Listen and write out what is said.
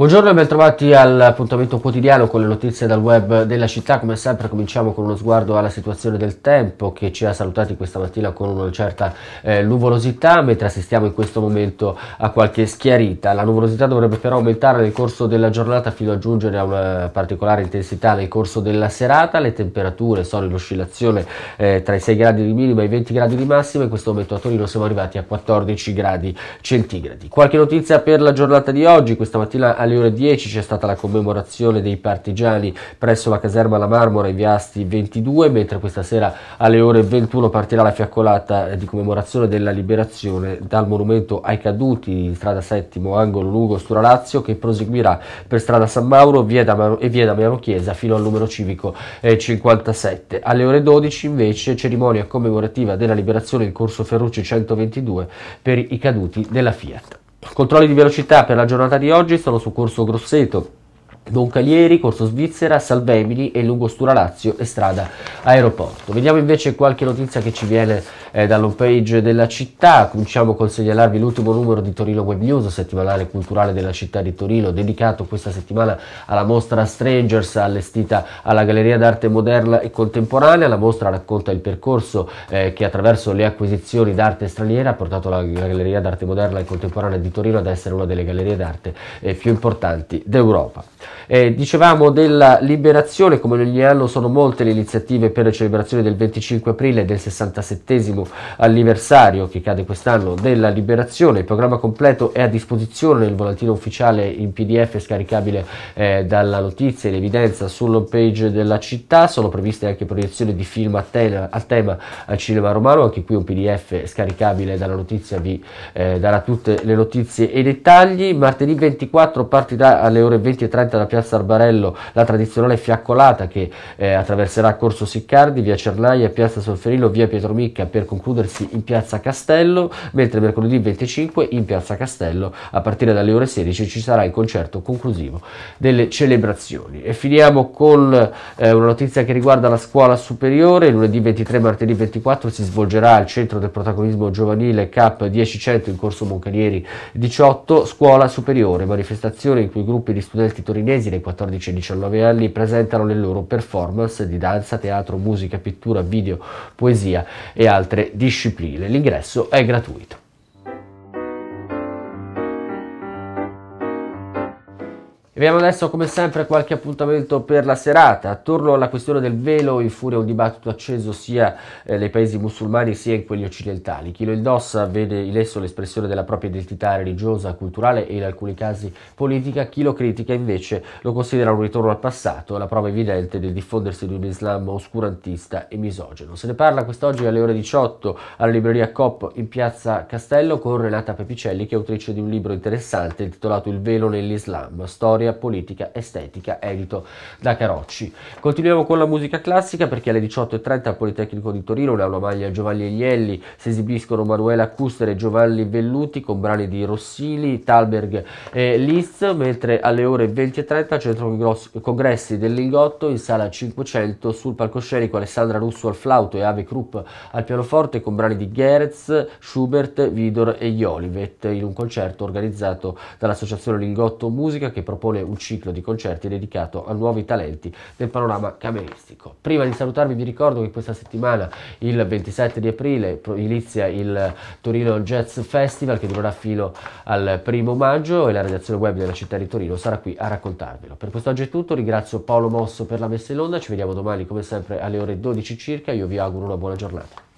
Buongiorno e ben trovati all'appuntamento quotidiano con le notizie dal web della città. Come sempre cominciamo con uno sguardo alla situazione del tempo che ci ha salutati questa mattina con una certa eh, nuvolosità, mentre assistiamo in questo momento a qualche schiarita. La nuvolosità dovrebbe però aumentare nel corso della giornata fino a giungere a una particolare intensità nel corso della serata. Le temperature sono in oscillazione eh, tra i 6 gradi di minima e i 20 gradi di massima. In questo momento a Torino siamo arrivati a 14 gradi centigradi. Qualche notizia per la giornata di oggi. Questa mattina alle alle ore 10 c'è stata la commemorazione dei partigiani presso la caserma La Marmora in Viasti 22, mentre questa sera alle ore 21 partirà la fiaccolata eh, di commemorazione della liberazione dal monumento ai caduti in strada Settimo angolo lungo Stura Lazio che proseguirà per strada San Mauro via Damano, e via Damiano Chiesa fino al numero civico eh, 57. Alle ore 12 invece cerimonia commemorativa della liberazione in corso Ferrucci 122 per i caduti della Fiat. Controlli di velocità per la giornata di oggi sono su Corso Grosseto, Doncalieri, Corso Svizzera, Salvemini e Lungostura Lazio e strada aeroporto. Vediamo invece qualche notizia che ci viene eh, dall'home page della città. Cominciamo col segnalarvi l'ultimo numero di Torino Web News, settimanale culturale della città di Torino, dedicato questa settimana alla mostra Strangers allestita alla Galleria d'Arte Moderna e Contemporanea. La mostra racconta il percorso eh, che attraverso le acquisizioni d'arte straniera ha portato la, Galleria d'Arte Moderna e Contemporanea di Torino ad essere una delle gallerie d'arte eh, più importanti d'Europa. Eh, dicevamo della liberazione, come ogni anno sono molte le iniziative per le celebrazioni del 25 aprile e del 67 anniversario che cade quest'anno della liberazione. Il programma completo è a disposizione nel volantino ufficiale in PDF scaricabile eh, dalla notizia in evidenza sull'homepage della città. Sono previste anche proiezioni di film a, te- a tema al cinema romano, anche qui un PDF scaricabile dalla notizia vi eh, darà tutte le notizie e i dettagli. Martedì 24 partirà alle ore 20.30 da Piazza Arbarello la tradizionale fiaccolata che eh, attraverserà Corso Siccardi, via Cernaia, Piazza Solferino, via Pietromicca per concludersi in Piazza Castello, mentre mercoledì 25 in Piazza Castello a partire dalle ore 16 ci sarà il concerto conclusivo delle celebrazioni. E finiamo con eh, una notizia che riguarda la scuola superiore, lunedì 23 martedì 24 si svolgerà al centro del protagonismo giovanile CAP 1000 in corso Moncanieri 18, scuola superiore, manifestazione in cui gruppi di studenti torinesi dai 14 ai 19 anni presentano le loro performance di danza, teatro, musica, pittura, video, poesia e altre altre discipline. L'ingresso è gratuito. Abbiamo adesso come sempre qualche appuntamento per la serata. Attorno alla questione del velo in furia un dibattito acceso sia eh, nei paesi musulmani sia in quelli occidentali. Chi lo indossa vede in esso l'espressione della propria identità religiosa, culturale e in alcuni casi politica. Chi lo critica invece lo considera un ritorno al passato, la prova evidente del diffondersi di un Islam oscurantista e misogeno. Se ne parla quest'oggi alle ore 18 alla libreria COP in piazza Castello con Renata Pepicelli che è autrice di un libro interessante intitolato Il velo nell'Islam, storia storia, politica, estetica, edito da Carocci. Continuiamo con la musica classica perché alle 18.30 al Politecnico di Torino, Leonardo Maglia, Giovanni Agnelli, si esibiscono Manuela Custer e Giovanni Velluti con brani di Rossini, Talberg e Liszt, mentre alle ore 20.30 al Centro Congressi del Lingotto in sala 500 sul palcoscenico Alessandra Russo al flauto e Ave Krupp al pianoforte con brani di Gerez, Schubert, Vidor e Jolivet in un concerto organizzato dall'Associazione Lingotto Musica che propone edizione un ciclo di concerti dedicato a nuovi talenti del panorama cameristico. Prima di salutarvi vi ricordo che questa settimana, il 27 di aprile, inizia il Torino Jazz Festival che durerà fino al primo maggio e la redazione web della città di Torino sarà qui a raccontarvelo. Per quest'oggi è tutto, ringrazio Paolo Mosso per la messa in onda, ci vediamo domani come sempre alle ore 12 circa, io vi auguro una buona giornata.